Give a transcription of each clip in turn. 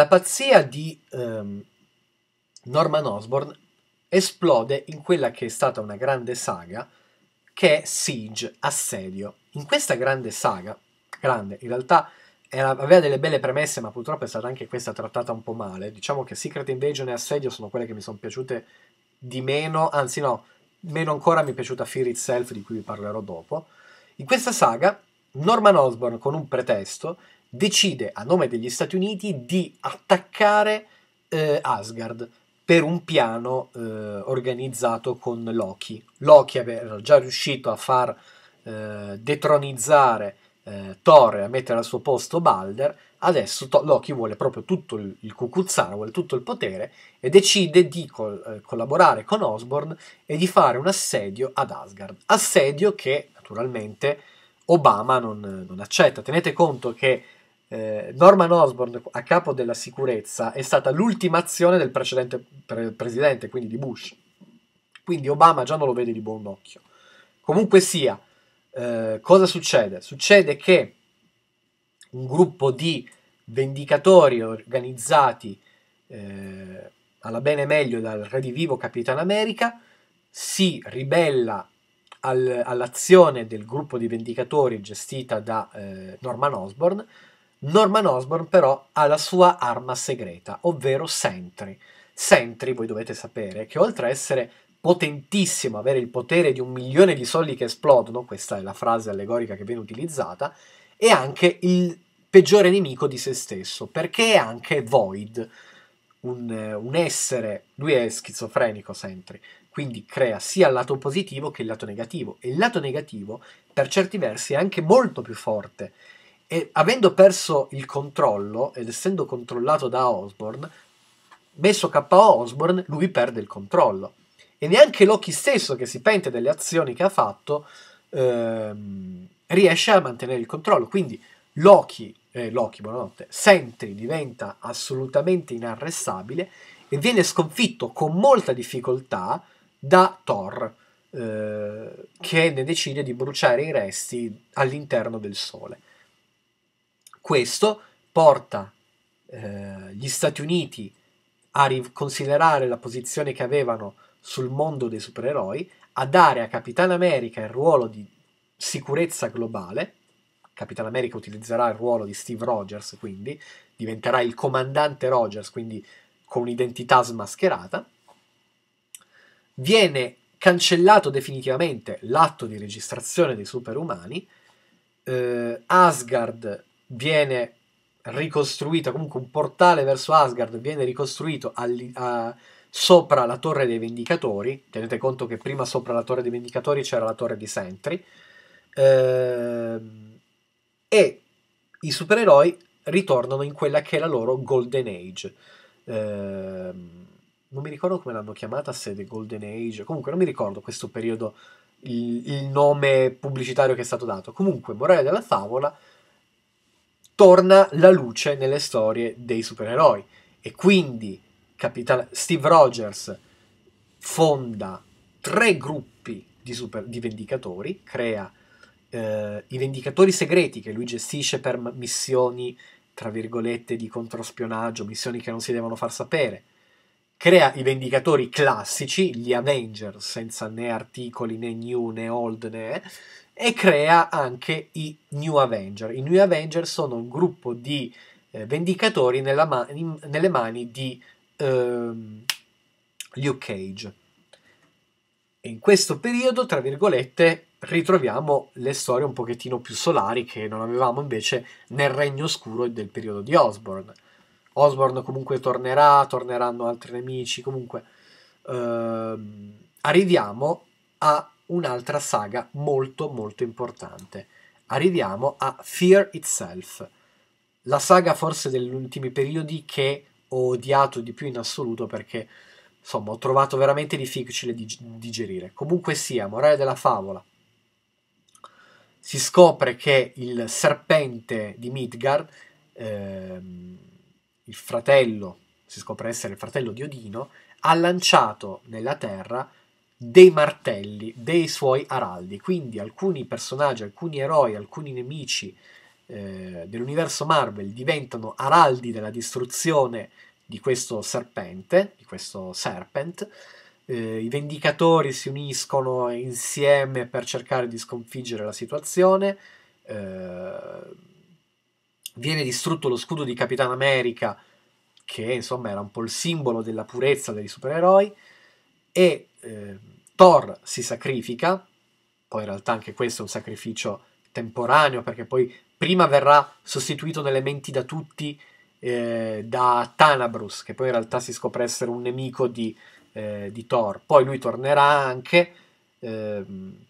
La pazzia di ehm, Norman Osborn esplode in quella che è stata una grande saga che è Siege, Assedio. In questa grande saga, grande in realtà era, aveva delle belle premesse ma purtroppo è stata anche questa trattata un po' male, diciamo che Secret Invasion e Assedio sono quelle che mi sono piaciute di meno, anzi no, meno ancora mi è piaciuta Fear Itself di cui vi parlerò dopo. In questa saga Norman Osborn con un pretesto decide a nome degli Stati Uniti di attaccare eh, Asgard per un piano eh, organizzato con Loki. Loki era già riuscito a far eh, detronizzare eh, Thor e a mettere al suo posto Balder, adesso to- Loki vuole proprio tutto il, il cucuzzaro, vuole tutto il potere e decide di col- eh, collaborare con Osborn e di fare un assedio ad Asgard. Assedio che naturalmente Obama non, non accetta. Tenete conto che eh, Norman Osborne a capo della sicurezza è stata l'ultima azione del precedente pre- presidente, quindi di Bush. Quindi Obama già non lo vede di buon occhio. Comunque sia, eh, cosa succede? Succede che un gruppo di vendicatori organizzati eh, alla bene meglio dal redivivo Capitan America si ribella al, all'azione del gruppo di vendicatori gestita da eh, Norman Osborne, Norman Osborn però ha la sua arma segreta, ovvero Sentry. Sentry, voi dovete sapere, che oltre a essere potentissimo, avere il potere di un milione di soldi che esplodono, questa è la frase allegorica che viene utilizzata, è anche il peggiore nemico di se stesso, perché è anche Void, un, un essere, lui è schizofrenico Sentry, quindi crea sia il lato positivo che il lato negativo, e il lato negativo per certi versi è anche molto più forte e avendo perso il controllo ed essendo controllato da Osborn, messo KO Osborn, lui perde il controllo. E neanche Loki stesso, che si pente delle azioni che ha fatto, ehm, riesce a mantenere il controllo. Quindi Loki, eh, Loki, buonanotte, Sentry diventa assolutamente inarrestabile e viene sconfitto con molta difficoltà da Thor, eh, che ne decide di bruciare i resti all'interno del Sole. Questo porta eh, gli Stati Uniti a riconsiderare la posizione che avevano sul mondo dei supereroi, a dare a Capitan America il ruolo di sicurezza globale. Capitan America utilizzerà il ruolo di Steve Rogers, quindi diventerà il comandante Rogers, quindi con un'identità smascherata. Viene cancellato definitivamente l'atto di registrazione dei superumani. Eh, Asgard viene ricostruito, comunque un portale verso Asgard viene ricostruito all, a, sopra la torre dei Vendicatori, tenete conto che prima sopra la torre dei Vendicatori c'era la torre di Sentry, eh, e i supereroi ritornano in quella che è la loro Golden Age. Eh, non mi ricordo come l'hanno chiamata, se The Golden Age, comunque non mi ricordo questo periodo, il, il nome pubblicitario che è stato dato. Comunque, morale della favola, torna la luce nelle storie dei supereroi e quindi Capitan- Steve Rogers fonda tre gruppi di, super- di vendicatori, crea eh, i vendicatori segreti che lui gestisce per missioni, tra virgolette, di controspionaggio, missioni che non si devono far sapere, crea i vendicatori classici, gli Avengers, senza né articoli né new né old né, e crea anche i New Avenger. I New Avenger sono un gruppo di eh, vendicatori ma- in, nelle mani di ehm, Luke Cage. E in questo periodo, tra virgolette, ritroviamo le storie un pochettino più solari che non avevamo invece nel Regno Oscuro del periodo di Osborne. Osborne comunque tornerà, torneranno altri nemici, comunque ehm, arriviamo a un'altra saga molto molto importante. Arriviamo a Fear Itself, la saga forse degli ultimi periodi che ho odiato di più in assoluto perché insomma ho trovato veramente difficile di digerire. Comunque sia, morale della favola. Si scopre che il serpente di Midgard, ehm, il fratello, si scopre essere il fratello di Odino, ha lanciato nella terra dei martelli, dei suoi araldi. Quindi alcuni personaggi, alcuni eroi, alcuni nemici eh, dell'universo Marvel diventano araldi della distruzione di questo serpente, di questo serpent. Eh, I vendicatori si uniscono insieme per cercare di sconfiggere la situazione. Eh, viene distrutto lo scudo di Capitan America, che insomma era un po' il simbolo della purezza dei supereroi. E eh, Thor si sacrifica, poi in realtà anche questo è un sacrificio temporaneo perché poi prima verrà sostituito nelle menti da tutti eh, da Thanabrus, che poi in realtà si scopre essere un nemico di, eh, di Thor. Poi lui tornerà anche, eh,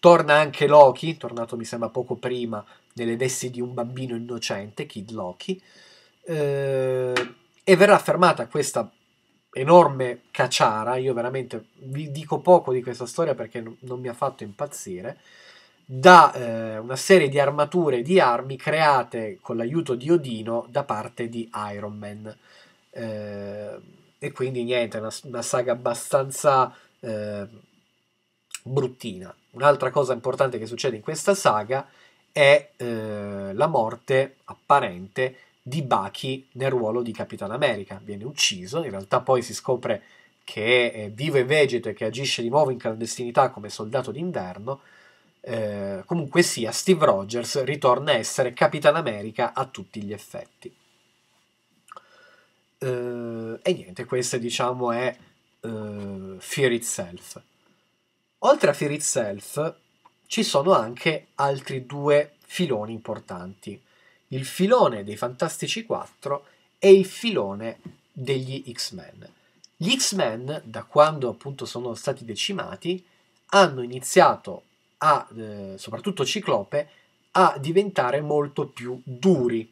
torna anche Loki, tornato mi sembra poco prima, nelle vesti di un bambino innocente, Kid Loki, eh, e verrà fermata questa enorme caciara, io veramente vi dico poco di questa storia perché non mi ha fatto impazzire, da eh, una serie di armature e di armi create con l'aiuto di Odino da parte di Iron Man. Eh, e quindi niente, una, una saga abbastanza eh, bruttina. Un'altra cosa importante che succede in questa saga è eh, la morte apparente di Bucky nel ruolo di Capitan America. Viene ucciso, in realtà poi si scopre che è vivo e vegeto e che agisce di nuovo in clandestinità come soldato d'inverno. Eh, comunque sia, Steve Rogers ritorna a essere Capitan America a tutti gli effetti. Eh, e niente, questo diciamo è eh, Fear Itself. Oltre a Fear Itself ci sono anche altri due filoni importanti il filone dei Fantastici 4 e il filone degli X-Men. Gli X-Men, da quando appunto sono stati decimati, hanno iniziato a, eh, soprattutto Ciclope, a diventare molto più duri,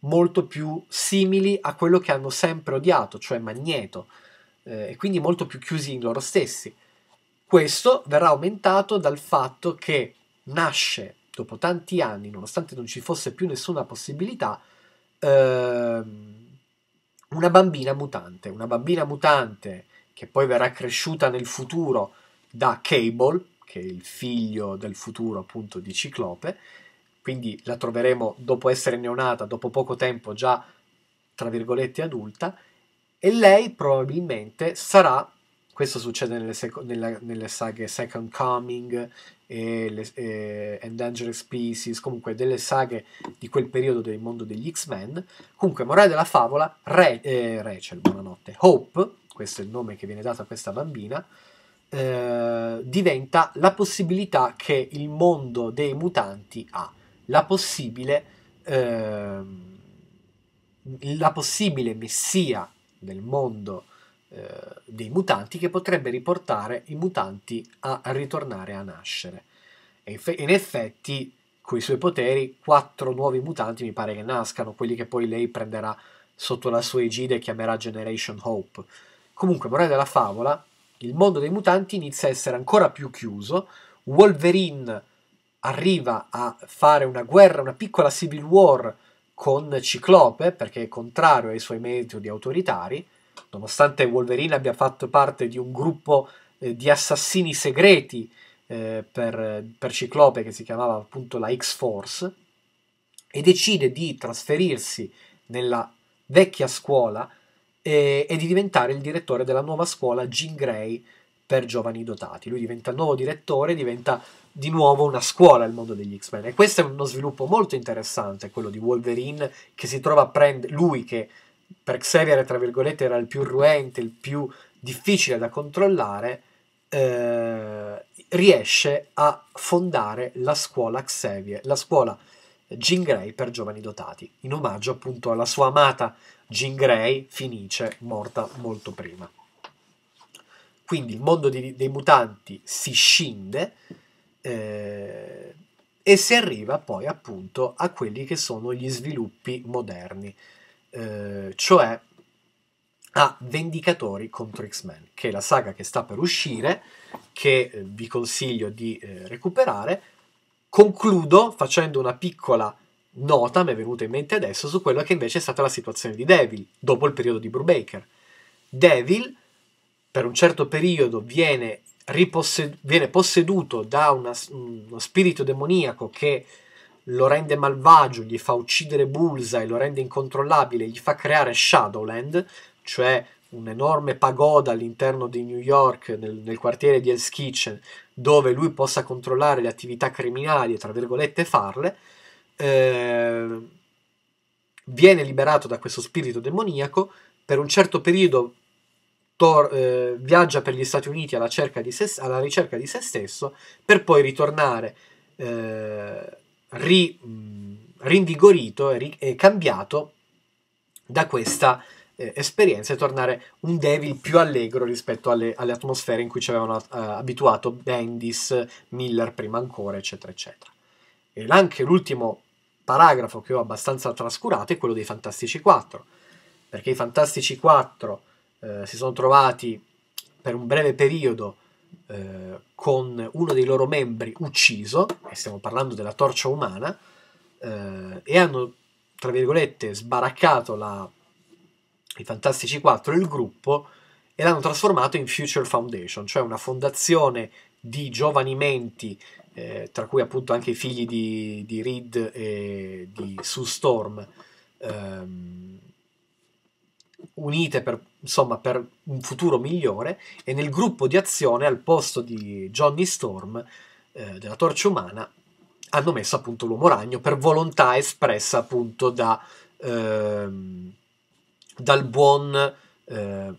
molto più simili a quello che hanno sempre odiato, cioè Magneto, eh, e quindi molto più chiusi in loro stessi. Questo verrà aumentato dal fatto che nasce dopo tanti anni, nonostante non ci fosse più nessuna possibilità, ehm, una bambina mutante, una bambina mutante che poi verrà cresciuta nel futuro da Cable, che è il figlio del futuro appunto di Ciclope, quindi la troveremo dopo essere neonata, dopo poco tempo già tra virgolette adulta, e lei probabilmente sarà, questo succede nelle, sec- nella, nelle saghe Second Coming e, le, e Endangered Species, comunque delle saghe di quel periodo del mondo degli X-Men. Comunque, morale della favola, Re, eh, Rachel, buonanotte, Hope, questo è il nome che viene dato a questa bambina, eh, diventa la possibilità che il mondo dei mutanti ha, la possibile, eh, la possibile messia del mondo eh, dei mutanti che potrebbe riportare i mutanti a ritornare a nascere. E in effetti, con i suoi poteri, quattro nuovi mutanti mi pare che nascano, quelli che poi lei prenderà sotto la sua egida e chiamerà Generation Hope. Comunque, morale della favola, il mondo dei mutanti inizia a essere ancora più chiuso, Wolverine arriva a fare una guerra, una piccola civil war con Ciclope, perché è contrario ai suoi metodi autoritari, nonostante Wolverine abbia fatto parte di un gruppo eh, di assassini segreti eh, per, per, Ciclope che si chiamava appunto la X-Force e decide di trasferirsi nella vecchia scuola e, eh, e di diventare il direttore della nuova scuola Jean Grey per giovani dotati. Lui diventa il nuovo direttore, diventa di nuovo una scuola il mondo degli X-Men. E questo è uno sviluppo molto interessante, quello di Wolverine che si trova a prendere, lui che Berxerier, tra virgolette, era il più ruente, il più difficile da controllare, eh, riesce a fondare la scuola Xavier, la scuola Jean Grey per giovani dotati, in omaggio appunto alla sua amata Jean Grey, Finice, morta molto prima. Quindi il mondo di, dei mutanti si scinde eh, e si arriva poi appunto a quelli che sono gli sviluppi moderni. Eh, cioè a Vendicatori contro X-Men, che è la saga che sta per uscire, che eh, vi consiglio di eh, recuperare. Concludo facendo una piccola nota, mi è venuta in mente adesso, su quella che invece è stata la situazione di Devil, dopo il periodo di Brubaker. Devil, per un certo periodo, viene, ripossed- viene posseduto da una, uno spirito demoniaco che lo rende malvagio, gli fa uccidere Bullseye, lo rende incontrollabile, gli fa creare Shadowland, cioè un'enorme pagoda all'interno di New York, nel, nel, quartiere di Hell's Kitchen, dove lui possa controllare le attività criminali e tra virgolette farle, eh, viene liberato da questo spirito demoniaco, per un certo periodo tor- eh, viaggia per gli Stati Uniti alla, se- alla, ricerca di se stesso, per poi ritornare eh, ri, mm, rinvigorito e, ri, e cambiato da questa eh, esperienza e tornare un Devil più allegro rispetto alle, alle atmosfere in cui ci avevano uh, abituato Bendis, Miller prima ancora, eccetera, eccetera. E anche l'ultimo paragrafo che ho abbastanza trascurato è quello dei Fantastici 4, perché i Fantastici 4 eh, si sono trovati per un breve periodo eh, con uno dei loro membri ucciso, e stiamo parlando della torcia umana, eh, e hanno, tra virgolette, sbaraccato la, i Fantastici 4, il gruppo, e l'hanno trasformato in Future Foundation, cioè una fondazione di giovani menti, eh, tra cui appunto anche i figli di, di Reed e di Sue Storm, ehm, unite per, insomma, per un futuro migliore e nel gruppo di azione al posto di Johnny Storm eh, della torcia umana hanno messo appunto l'uomo ragno per volontà espressa appunto da, ehm, dal buon eh,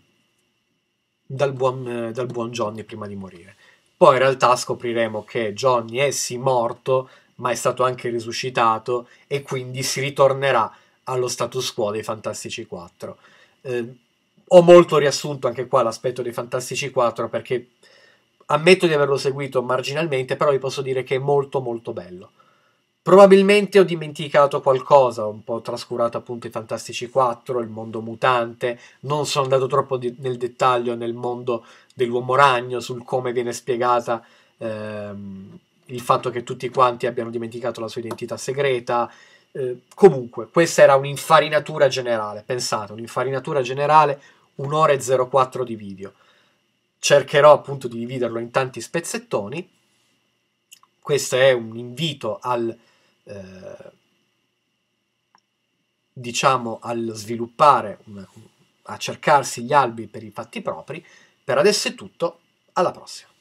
dal buon, eh, dal buon Johnny prima di morire. Poi in realtà scopriremo che Johnny è sì morto, ma è stato anche risuscitato e quindi si ritornerà allo status quo dei Fantastici 4. Eh, ho molto riassunto anche qua l'aspetto dei Fantastici 4 perché ammetto di averlo seguito marginalmente, però vi posso dire che è molto molto bello. Probabilmente ho dimenticato qualcosa, ho un po' trascurato appunto i Fantastici 4, il mondo mutante, non sono andato troppo di- nel dettaglio nel mondo dell'uomo ragno, sul come viene spiegata ehm, il fatto che tutti quanti abbiano dimenticato la sua identità segreta, Ehm, comunque, questa era un'infarinatura generale, pensate, un'infarinatura generale, un'ora e 04 di video. Cercherò appunto di dividerlo in tanti spezzettoni. Questo è un invito al, eh, diciamo, al sviluppare, a cercarsi gli albi per i fatti propri. Per adesso è tutto, alla prossima.